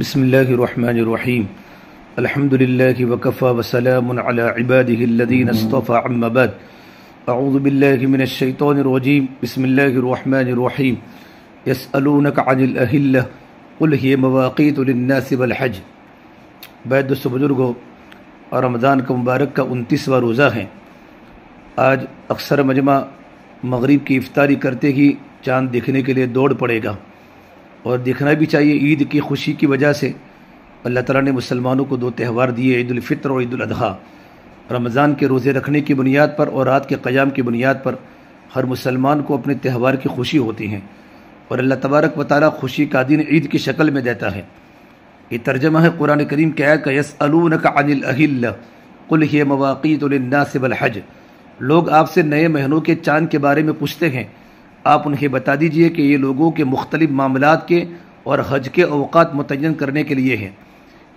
बसमीम अलहमदिल्ला वकफ़ा वसलामबादीन अस्तफ़ा अम्मबद बसमीम यसअलूनकानिलहिल्ल बैद दोस्त बुज़ुर्गो और रमज़ान का मुबारक का उनतीसवा रोज़ा है आज अक्सर मजमा मग़रब की इफ्तारी करते ही चांद देखने के लिए दौड़ पड़ेगा और देखना भी चाहिए ईद की खुशी की वजह से अल्लाह ताला ने मुसलमानों को दो त्यौहार दिए ईद फितर और ईद रमज़ान के रोज़े रखने की बुनियाद पर और रात के क़याम की बुनियाद पर हर मुसलमान को अपने त्यौहार की खुशी होती है और अल्लाह तबारक व खुशी का दिन ईद की शक्ल में देता है ये तर्जमा है कुरान करीम के आयत का यस अलून का अनिल अहिल कुल ही हज लोग आपसे नए महीनों के चांद के बारे में पूछते हैं आप उन्हें बता दीजिए कि ये लोगों के मुख्तलिफ मामला के और हज के अवकात मुतन करने के लिए हैं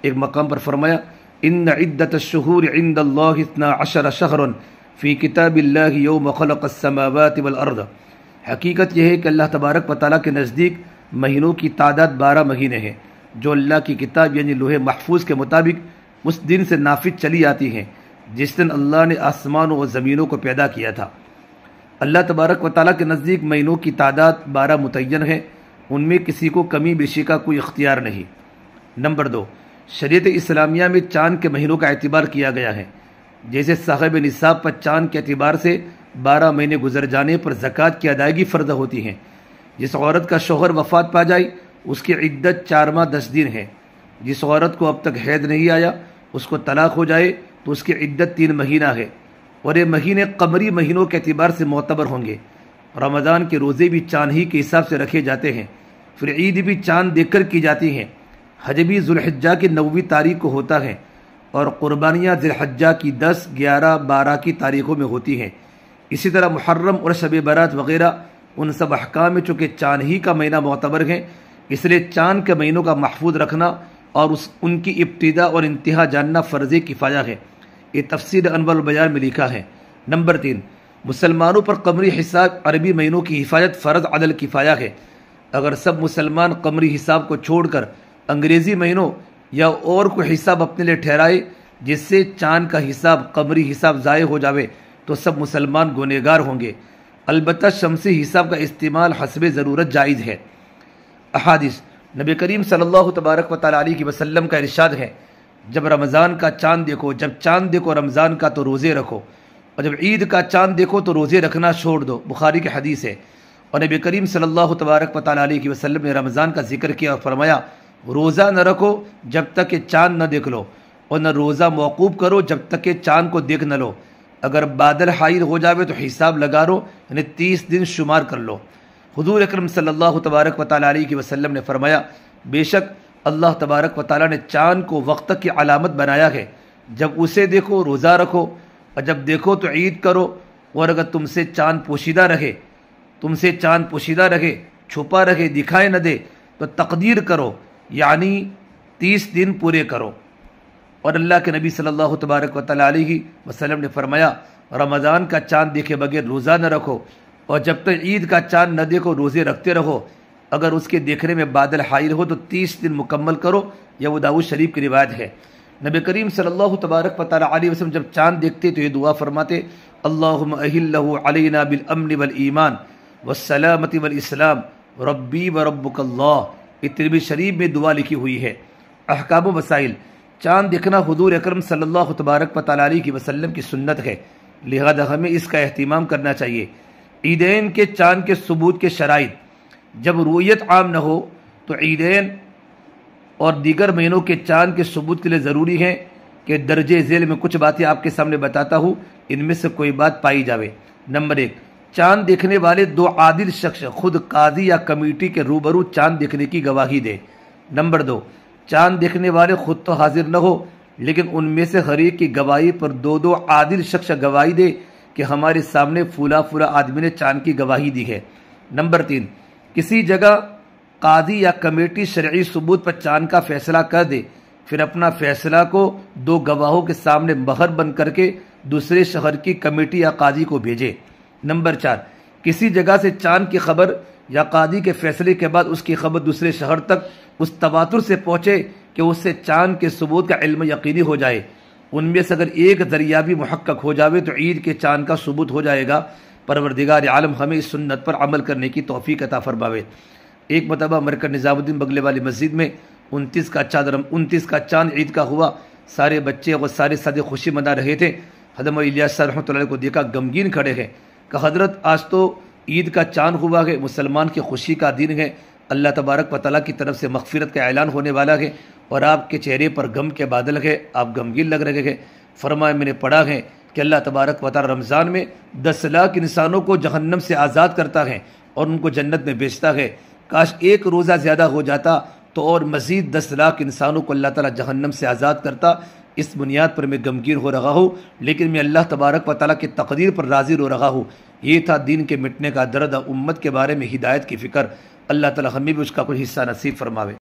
एक मकाम पर फरमाया इन इद्दत शहूर इंदना अशर शहरन फ़ी किताब योम खलकसमावतवलर्द हकीकत यह है कि अल्लाह तबारक व के नज़दीक महीनों की तादाद बारह महीने हैं जो अल्लाह की किताब यानी लोहे महफूज के मुताबिक उस दिन से नाफिज चली आती हैं जिस दिन अल्लाह ने आसमानों और ज़मीनों को पैदा किया था अल्लाह तबारक व ताली के नज़दीक महीनों की तादाद बारह मुतन है उनमें किसी को कमी बेशी का कोई इख्तियार नहीं नंबर दो शरीत इस्लामिया में चांद के महीनों का एतबार किया गया है जैसे साहब निसाब पर चांद के अतबार से बारह महीने गुजर जाने पर जक़ात की अदायगी फर्द होती है जिस औरत का शोहर वफात पा जाए उसकी इद्दत चार माह दस दिन है जिस औरत को अब तक हैद नहीं आया उसको तलाक हो जाए तो उसकी इद्दत तीन महीना है और ये महीने कमरी महीनों के अतबार से मोतबर होंगे रमज़ान के रोज़े भी चाँद ही के हिसाब से रखे जाते हैं फिर ईद भी चाँद देख कर की जाती हैं हजबी भी जुल्हजा की नवी तारीख को होता है और क़ुरबानियाँ जिलहजा की दस ग्यारह बारह की तारीखों में होती हैं इसी तरह मुहर्रम और शब बारात वगैरह उन सब अहकाम में चूँकि चाँद ही का महीना मोतबर हैं इसलिए चाँद के महीनों का महफूज रखना और उस उनकी इब्तदा और इंतहा जानना फ़र्ज़ किफ़ाया है ये तफसीर अनवर बजार में लिखा है नंबर तीन मुसलमानों पर कमरी हिसाब अरबी महीनों की हिफाजत फ़र्ज अदल किफ़ाया है अगर सब मुसलमान कमरी हिसाब को छोड़कर अंग्रेज़ी महीनों या और कोई हिसाब अपने लिए ठहराए जिससे चांद का हिसाब कमरी हिसाब ज़ाय हो जावे तो सब मुसलमान गुनहगार होंगे अलबत् शमसी हिसाब का इस्तेमाल हसब ज़रूरत जायज़ है अहादिस नबी करीम सल्ला तबारक व ताली वसलम का इरशाद है जब रमज़ान का चांद देखो जब चांद देखो रमज़ान का तो रोज़े रखो और जब ईद का चांद देखो तो रोज़े रखना छोड़ दो बुखारी की हदीस है और नबी करीम सल्लल्लाहु तबारक वाली वसल्लम ने रमज़ान का जिक्र किया और फरमाया रोज़ा न रखो जब तक कि चांद न देख लो और न रोज़ा मौकूब करो जब तक कि चांद को देख न लो अगर बादल हाइल हो जावे तो हिसाब लगा लो यानी तीस दिन शुमार कर लो हजूर अक्रम सल्ला तबारक वाली वसलम ने फरमाया बेशक अल्लाह तबारक व ताली ने चाँद को वक्त की अलामत बनाया है जब उसे देखो रोज़ा रखो और जब देखो तो ईद करो और अगर तुमसे चाँद पोशीदा रहे तुमसे चाँद पोशीदा रहे छुपा रहे दिखाए न दे तो तकदीर करो यानी तीस दिन पूरे करो और अल्लाह के नबी सल्लल्लाहु तबारक व तली वसलम ने फरमाया रमज़ान का चाँद देखे बगैर रोज़ा न रखो और जब तक ईद का चाँद न देखो रोज़े रखते रहो अगर उसके देखने में बादल हाइल हो तो तीस दिन मुकम्मल करो यह वो दाऊद शरीफ की रिवायत है नबी करीम सल्ला तबारक वाली वसम जब चांद देखते तो ये दुआ फरमाते अल्लाहना बिल अमन वल ईमान व वल इस्लाम रब्बी व रब्ला इतरबी शरीफ में दुआ लिखी हुई है अहकाम वसाइल चांद देखना हजूर अक्रम सल्ला तबारक वाली की वसलम की सुन्नत है लिहाजा हमें इसका अहतमाम करना चाहिए ईदैन के चांद के सबूत के शराइ जब रूयत आम न हो तो ईदेन और दीगर महीनों के चांद के सबूत के लिए ज़रूरी है कि दर्ज झेल में कुछ बातें आपके सामने बताता हूँ इनमें से कोई बात पाई जावे नंबर एक चांद देखने वाले दो आदिल शख्स खुद काजी या कमेटी के रूबरू चांद देखने की गवाही दे नंबर दो चांद देखने वाले खुद तो हाजिर न हो लेकिन उनमें से हर एक की गवाही पर दो दो आदिल शख्स गवाही दे कि हमारे सामने फूला फूला आदमी ने चांद की गवाही दी है नंबर तीन किसी जगह कादी या कमेटी शर्य सबूत पर चांद का फैसला कर दे फिर अपना फैसला को दो गवाहों के सामने महर बन करके दूसरे शहर की कमेटी या कादी को भेजे नंबर चार किसी जगह से चांद की खबर या कादी के फैसले के बाद उसकी खबर दूसरे शहर तक उस तबातुर से पहुँचे कि उससे चांद के सबूत का इल्म यकीनी हो जाए उनमें से अगर एक दरिया भी महक्क हो जावे तो ईद के चांद का सबूत हो जाएगा परवरदिगार आलम हमें इस सुन्नत पर अमल करने की तोफ़ी अता फरमावे एक मतबा मरकर निज़ामुद्दीन बगले वाली मस्जिद में उनतीस का चादर रम उनतीस का चांद ईद का हुआ सारे बच्चे और सारे सदे खुशी मना रहे थे हजम इलियासा रहमत को देखा गमगीन खड़े हैं का हजरत आज तो ईद का चांद हुआ है मुसलमान की खुशी का दिन है अल्लाह तबारक व की तरफ से मगफिरत का ऐलान होने वाला है और आपके चेहरे पर गम के बादल है आप गमगीन लग रहे हैं फरमाए मैंने पढ़ा है कि अल्लाह तबारक वाल रमज़ान में दस लाख इंसानों को जहन्नम से आज़ाद करता है और उनको जन्नत में बेचता है काश एक रोज़ा ज़्यादा हो जाता तो और मज़ीद दस लाख इंसानों को अल्लाह ताला जहन्नम से आज़ाद करता इस बुनियाद पर मैं गमगीर हो रहा हूँ लेकिन मैं अल्लाह तबारक व ताली की तकदीर पर राज़ी हो रहा हूँ ये था दीन के मिटने का दर्द उम्मत के बारे में हिदायत की फ़िक्र अल्लाह ताली हमें भी उसका कोई हिस्सा नसीब फरमावे